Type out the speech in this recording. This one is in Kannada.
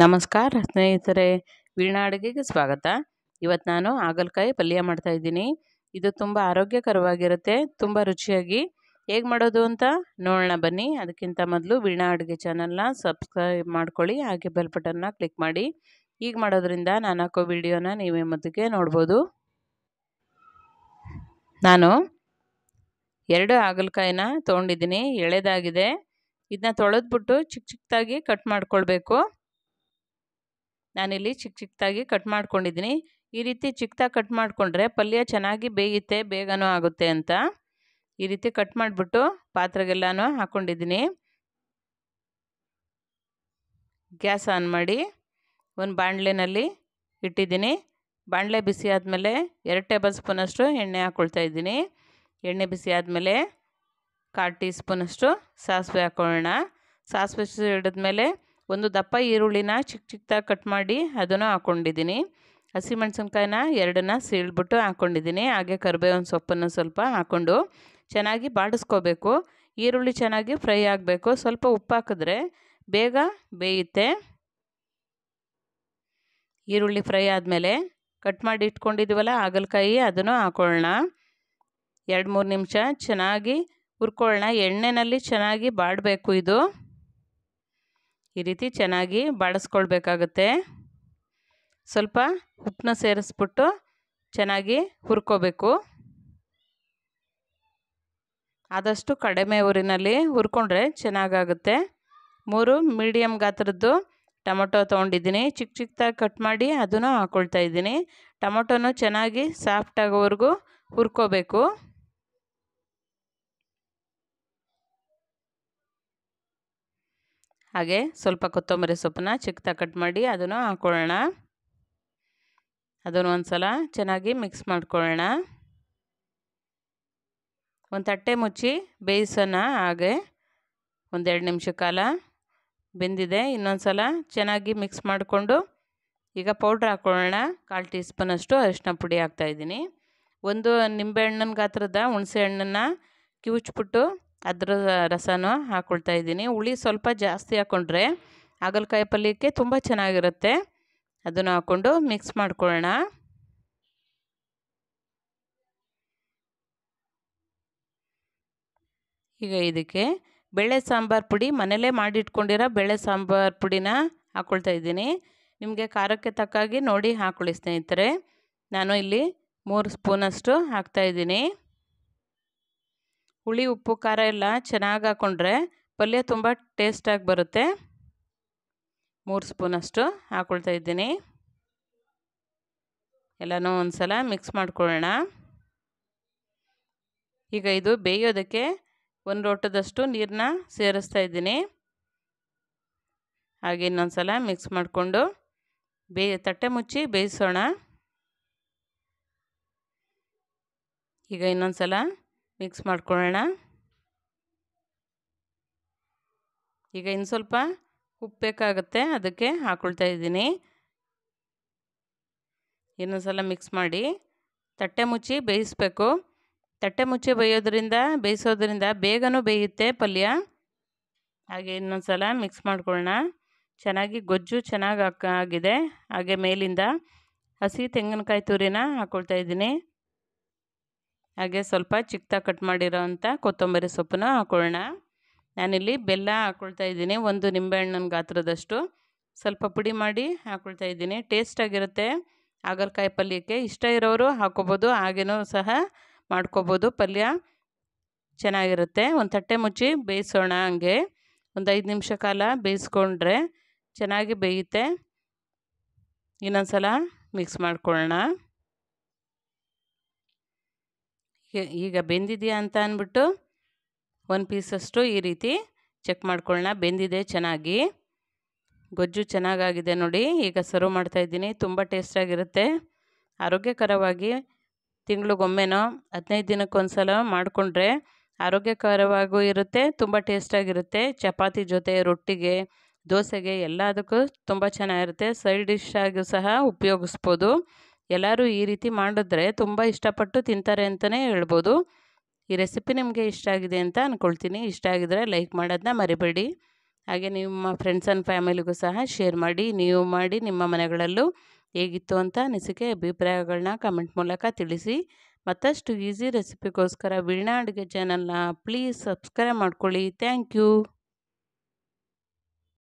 ನಮಸ್ಕಾರ ಸ್ನೇಹಿತರೆ ವೀಣಾ ಅಡುಗೆಗೆ ಸ್ವಾಗತ ಇವತ್ತು ನಾನು ಹಾಗಲಕಾಯಿ ಪಲ್ಯ ಮಾಡ್ತಾಯಿದ್ದೀನಿ ಇದು ತುಂಬ ಆರೋಗ್ಯಕರವಾಗಿರುತ್ತೆ ತುಂಬ ರುಚಿಯಾಗಿ ಹೇಗೆ ಮಾಡೋದು ಅಂತ ನೋಡೋಣ ಬನ್ನಿ ಅದಕ್ಕಿಂತ ಮೊದಲು ವೀಣಾ ಅಡುಗೆ ಚಾನಲ್ನ ಸಬ್ಸ್ಕ್ರೈಬ್ ಮಾಡ್ಕೊಳ್ಳಿ ಹಾಗೆ ಬೆಲ್ ಬಟನ್ನ ಕ್ಲಿಕ್ ಮಾಡಿ ಈಗ ಮಾಡೋದ್ರಿಂದ ನಾನು ಹಾಕೋ ವಿಡಿಯೋನ ನೀವೇ ಮೊದಲಿಗೆ ನೋಡ್ಬೋದು ನಾನು ಎರಡು ಹಾಗಲಕಾಯಿನ ತೊಗೊಂಡಿದ್ದೀನಿ ಎಳೆದಾಗಿದೆ ಇದನ್ನ ತೊಳೆದ್ಬಿಟ್ಟು ಚಿಕ್ಕ ಚಿಕ್ಕದಾಗಿ ಕಟ್ ಮಾಡ್ಕೊಳ್ಬೇಕು ನಾನಿಲ್ಲಿ ಚಿಕ್ಕ ಚಿಕ್ಕದಾಗಿ ಕಟ್ ಮಾಡ್ಕೊಂಡಿದ್ದೀನಿ ಈ ರೀತಿ ಚಿಕ್ಕದಾಗಿ ಕಟ್ ಮಾಡಿಕೊಂಡ್ರೆ ಪಲ್ಯ ಚೆನ್ನಾಗಿ ಬೇಯುತ್ತೆ ಬೇಗನೂ ಆಗುತ್ತೆ ಅಂತ ಈ ರೀತಿ ಕಟ್ ಮಾಡಿಬಿಟ್ಟು ಪಾತ್ರೆಗೆಲ್ಲನೂ ಹಾಕ್ಕೊಂಡಿದ್ದೀನಿ ಗ್ಯಾಸ್ ಆನ್ ಮಾಡಿ ಒಂದು ಬಾಣಲೆನಲ್ಲಿ ಇಟ್ಟಿದ್ದೀನಿ ಬಾಣಲೆ ಬಿಸಿ ಆದಮೇಲೆ ಎರಡು ಟೇಬಲ್ ಸ್ಪೂನಷ್ಟು ಎಣ್ಣೆ ಹಾಕ್ಕೊಳ್ತಾ ಇದ್ದೀನಿ ಎಣ್ಣೆ ಬಿಸಿ ಆದಮೇಲೆ ಕಾಲು ಟೀ ಸ್ಪೂನಷ್ಟು ಸಾಸಿವೆ ಹಾಕ್ಕೊಳ್ಳೋಣ ಸಾಸಿವೆ ಹಿಡಿದ್ಮೇಲೆ ಒಂದು ದಪ್ಪ ಈರುಳ್ಳಿನ ಚಿಕ್ಕ ಚಿಕ್ಕದಾಗಿ ಕಟ್ ಮಾಡಿ ಅದನ್ನು ಹಾಕ್ಕೊಂಡಿದ್ದೀನಿ ಹಸಿಮೆಣ್ಸಿನ್ಕಾಯಿನ ಎರಡನ್ನ ಸೀಳ್ಬಿಟ್ಟು ಹಾಕ್ಕೊಂಡಿದ್ದೀನಿ ಹಾಗೆ ಕರಿಬೇವಿನ ಸೊಪ್ಪನ್ನು ಸ್ವಲ್ಪ ಹಾಕ್ಕೊಂಡು ಚೆನ್ನಾಗಿ ಬಾಡಿಸ್ಕೋಬೇಕು ಈರುಳ್ಳಿ ಚೆನ್ನಾಗಿ ಫ್ರೈ ಆಗಬೇಕು ಸ್ವಲ್ಪ ಉಪ್ಪು ಹಾಕಿದ್ರೆ ಬೇಗ ಬೇಯುತ್ತೆ ಈರುಳ್ಳಿ ಫ್ರೈ ಆದಮೇಲೆ ಕಟ್ ಮಾಡಿ ಇಟ್ಕೊಂಡಿದ್ವಲ್ಲ ಹಾಗಲಕಾಯಿ ಅದನ್ನು ಹಾಕೊಳ್ಳೋಣ ಎರಡು ಮೂರು ನಿಮಿಷ ಚೆನ್ನಾಗಿ ಹುರ್ಕೊಳ್ಳೋಣ ಎಣ್ಣೆಯಲ್ಲಿ ಚೆನ್ನಾಗಿ ಬಾಡಬೇಕು ಇದು ಈ ರೀತಿ ಚೆನ್ನಾಗಿ ಬಾಡಿಸ್ಕೊಳ್ಬೇಕಾಗುತ್ತೆ ಸ್ವಲ್ಪ ಉಪ್ಪನ್ನ ಸೇರಿಸ್ಬಿಟ್ಟು ಚೆನ್ನಾಗಿ ಹುರ್ಕೋಬೇಕು ಆದಷ್ಟು ಕಡಿಮೆ ಊರಿನಲ್ಲಿ ಹುರ್ಕೊಂಡ್ರೆ ಚೆನ್ನಾಗಾಗುತ್ತೆ ಮೂರು ಮೀಡಿಯಮ್ ಗಾತ್ರದ್ದು ಟೊಮೊಟೊ ತೊಗೊಂಡಿದ್ದೀನಿ ಚಿಕ್ಕ ಚಿಕ್ಕದಾಗಿ ಕಟ್ ಮಾಡಿ ಅದನ್ನು ಹಾಕ್ಕೊಳ್ತಾ ಇದ್ದೀನಿ ಟೊಮೊಟೊನು ಚೆನ್ನಾಗಿ ಸಾಫ್ಟ್ ಆಗೋವರೆಗೂ ಹುರ್ಕೋಬೇಕು ಹಾಗೆ ಸ್ವಲ್ಪ ಕೊತ್ತಂಬರಿ ಸೊಪ್ಪನ್ನ ಚಿಕ್ಕದ ಕಟ್ ಮಾಡಿ ಅದನ್ನು ಹಾಕ್ಕೊಳ್ಳೋಣ ಅದನ್ನು ಒಂದು ಸಲ ಚೆನ್ನಾಗಿ ಮಿಕ್ಸ್ ಮಾಡ್ಕೊಳ್ಳೋಣ ಒಂದು ತಟ್ಟೆ ಮುಚ್ಚಿ ಬೇಯಿಸೋಣ ಹಾಗೆ ಒಂದೆರಡು ನಿಮಿಷ ಕಾಲ ಬೆಂದಿದೆ ಇನ್ನೊಂದು ಸಲ ಚೆನ್ನಾಗಿ ಮಿಕ್ಸ್ ಮಾಡಿಕೊಂಡು ಈಗ ಪೌಡ್ರ್ ಹಾಕ್ಕೊಳ್ಳೋಣ ಕಾಲು ಟೀ ಸ್ಪೂನಷ್ಟು ಅರಿಶಿನ ಪುಡಿ ಹಾಕ್ತಾಯಿದ್ದೀನಿ ಒಂದು ನಿಂಬೆಹಣ್ಣಿನ ಗಾತ್ರದ ಹುಣಸೆ ಹಣ್ಣನ್ನು ಕಿವುಚ್ಬಿಟ್ಟು ಅದರ ರಸನೂ ಹಾಕ್ಕೊಳ್ತಾ ಇದ್ದೀನಿ ಹುಳಿ ಸ್ವಲ್ಪ ಜಾಸ್ತಿ ಹಾಕ್ಕೊಂಡ್ರೆ ಹಾಗಲಕಾಯಿ ಪಲ್ಯಕ್ಕೆ ತುಂಬ ಚೆನ್ನಾಗಿರುತ್ತೆ ಅದನ್ನು ಹಾಕ್ಕೊಂಡು ಮಿಕ್ಸ್ ಮಾಡ್ಕೊಳ್ಳೋಣ ಈಗ ಇದಕ್ಕೆ ಬೇಳೆ ಸಾಂಬಾರು ಪುಡಿ ಮನೇಲೇ ಮಾಡಿಟ್ಕೊಂಡಿರೋ ಬೇಳೆ ಸಾಂಬಾರು ಪುಡಿನ ಹಾಕ್ಕೊಳ್ತಾ ಇದ್ದೀನಿ ನಿಮಗೆ ಖಾರಕ್ಕೆ ತಕ್ಕಾಗಿ ನೋಡಿ ಹಾಕ್ಕೊಳ್ಳಿ ಸ್ನೇಹಿತರೆ ನಾನು ಇಲ್ಲಿ ಮೂರು ಸ್ಪೂನಷ್ಟು ಹಾಕ್ತಾಯಿದ್ದೀನಿ ಹುಳಿ ಉಪ್ಪು ಖಾರ ಎಲ್ಲ ಚೆನ್ನಾಗಿ ಹಾಕ್ಕೊಂಡ್ರೆ ಪಲ್ಯ ತುಂಬ ಟೇಸ್ಟಾಗಿ ಬರುತ್ತೆ ಮೂರು ಸ್ಪೂನಷ್ಟು ಹಾಕ್ಕೊಳ್ತಾ ಇದ್ದೀನಿ ಎಲ್ಲನೂ ಒಂದು ಸಲ ಮಿಕ್ಸ್ ಮಾಡ್ಕೊಳ್ಳೋಣ ಈಗ ಇದು ಬೇಯೋದಕ್ಕೆ ಒಂದು ಲೋಟದಷ್ಟು ನೀರನ್ನ ಸೇರಿಸ್ತಾ ಇದ್ದೀನಿ ಹಾಗೆ ಇನ್ನೊಂದು ಸಲ ಮಿಕ್ಸ್ ಮಾಡಿಕೊಂಡು ಬೇಯ ತಟ್ಟೆ ಮುಚ್ಚಿ ಬೇಯಿಸೋಣ ಈಗ ಇನ್ನೊಂದು ಸಲ ಮಿಕ್ಸ್ ಮಾಡ್ಕೊಳ್ಳೋಣ ಈಗ ಇನ್ನು ಸ್ವಲ್ಪ ಉಪ್ಪು ಬೇಕಾಗುತ್ತೆ ಅದಕ್ಕೆ ಹಾಕ್ಕೊಳ್ತಾ ಇದ್ದೀನಿ ಸಲ ಮಿಕ್ಸ್ ಮಾಡಿ ತಟ್ಟೆ ಮುಚ್ಚಿ ಬೇಯಿಸಬೇಕು ತಟ್ಟೆ ಮುಚ್ಚಿ ಬೇಯೋದ್ರಿಂದ ಬೇಯಿಸೋದ್ರಿಂದ ಬೇಗನೂ ಬೇಯುತ್ತೆ ಪಲ್ಯ ಹಾಗೆ ಇನ್ನೊಂದು ಸಲ ಮಿಕ್ಸ್ ಮಾಡ್ಕೊಳ್ಳೋಣ ಚೆನ್ನಾಗಿ ಗೊಜ್ಜು ಚೆನ್ನಾಗಿ ಆಗಿದೆ ಹಾಗೆ ಮೇಲಿಂದ ಹಸಿ ತೆಂಗಿನಕಾಯಿ ತುರಿನ ಹಾಕ್ಕೊಳ್ತಾ ಇದ್ದೀನಿ ಹಾಗೆ ಸ್ವಲ್ಪ ಚಿಕ್ಕದಾಗಿ ಕಟ್ ಮಾಡಿರೋ ಅಂಥ ಕೊತ್ತಂಬರಿ ಸೊಪ್ಪನ್ನ ಹಾಕೊಳ್ಳೋಣ ನಾನಿಲ್ಲಿ ಬೆಲ್ಲ ಹಾಕ್ಕೊಳ್ತಾ ಇದ್ದೀನಿ ಒಂದು ನಿಂಬೆಹಣ್ಣಿನ ಗಾತ್ರದಷ್ಟು ಸ್ವಲ್ಪ ಪುಡಿ ಮಾಡಿ ಹಾಕ್ಕೊಳ್ತಾ ಇದ್ದೀನಿ ಟೇಸ್ಟಾಗಿರುತ್ತೆ ಹಾಗಲಕಾಯಿ ಪಲ್ಯಕ್ಕೆ ಇಷ್ಟ ಇರೋರು ಹಾಕ್ಕೊಬೋದು ಹಾಗೇನೂ ಸಹ ಮಾಡ್ಕೋಬೋದು ಪಲ್ಯ ಚೆನ್ನಾಗಿರುತ್ತೆ ಒಂದು ತಟ್ಟೆ ಮುಚ್ಚಿ ಬೇಯಿಸೋಣ ಹಂಗೆ ಒಂದು ಐದು ನಿಮಿಷ ಕಾಲ ಬೇಯಿಸ್ಕೊಂಡ್ರೆ ಚೆನ್ನಾಗಿ ಬೇಯುತ್ತೆ ಇನ್ನೊಂದು ಸಲ ಮಿಕ್ಸ್ ಮಾಡ್ಕೊಳ್ಳೋಣ ಈಗ ಬೆಂದಿದೆಯಾ ಅಂತ ಅಂದ್ಬಿಟ್ಟು ಒಂದು ಪೀಸಷ್ಟು ಈ ರೀತಿ ಚೆಕ್ ಮಾಡ್ಕೊಳ್ಳೋಣ ಬೆಂದಿದೆ ಚೆನ್ನಾಗಿ ಗೊಜ್ಜು ಚೆನ್ನಾಗಾಗಿದೆ ನೋಡಿ ಈಗ ಸರ್ವ್ ಮಾಡ್ತಾಯಿದ್ದೀನಿ ತುಂಬ ಟೇಸ್ಟಾಗಿರುತ್ತೆ ಆರೋಗ್ಯಕರವಾಗಿ ತಿಂಗಳಿಗೊಮ್ಮೆನೋ ಹದಿನೈದು ದಿನಕ್ಕೊಂದು ಸಲ ಮಾಡಿಕೊಂಡ್ರೆ ಆರೋಗ್ಯಕರವಾಗೂ ಇರುತ್ತೆ ತುಂಬ ಟೇಸ್ಟಾಗಿರುತ್ತೆ ಚಪಾತಿ ಜೊತೆ ರೊಟ್ಟಿಗೆ ದೋಸೆಗೆ ಎಲ್ಲದಕ್ಕೂ ತುಂಬ ಚೆನ್ನಾಗಿರುತ್ತೆ ಸೈಡ್ ಡಿಶ್ ಸಹ ಉಪಯೋಗಿಸ್ಬೋದು ಎಲ್ಲರೂ ಈ ರೀತಿ ಮಾಡಿದ್ರೆ ತುಂಬ ಇಷ್ಟಪಟ್ಟು ತಿಂತಾರೆ ಅಂತಲೇ ಹೇಳ್ಬೋದು ಈ ರೆಸಿಪಿ ನಿಮಗೆ ಇಷ್ಟ ಆಗಿದೆ ಅಂತ ಅಂದ್ಕೊಳ್ತೀನಿ ಇಷ್ಟ ಆಗಿದ್ರೆ ಲೈಕ್ ಮಾಡೋದನ್ನ ಮರಿಬೇಡಿ ಹಾಗೆ ನಿಮ್ಮ ಫ್ರೆಂಡ್ಸ್ ಆ್ಯಂಡ್ ಫ್ಯಾಮಿಲಿಗೂ ಸಹ ಶೇರ್ ಮಾಡಿ ನೀವು ಮಾಡಿ ನಿಮ್ಮ ಮನೆಗಳಲ್ಲೂ ಹೇಗಿತ್ತು ಅಂತ ಅನಿಸಿಕೆ ಅಭಿಪ್ರಾಯಗಳನ್ನ ಕಮೆಂಟ್ ಮೂಲಕ ತಿಳಿಸಿ ಮತ್ತಷ್ಟು ಈಸಿ ರೆಸಿಪಿಗೋಸ್ಕರ ವೀಣಾ ಅಡುಗೆ ಚಾನಲ್ನ ಪ್ಲೀಸ್ ಸಬ್ಸ್ಕ್ರೈಬ್ ಮಾಡ್ಕೊಳ್ಳಿ ಥ್ಯಾಂಕ್ ಯು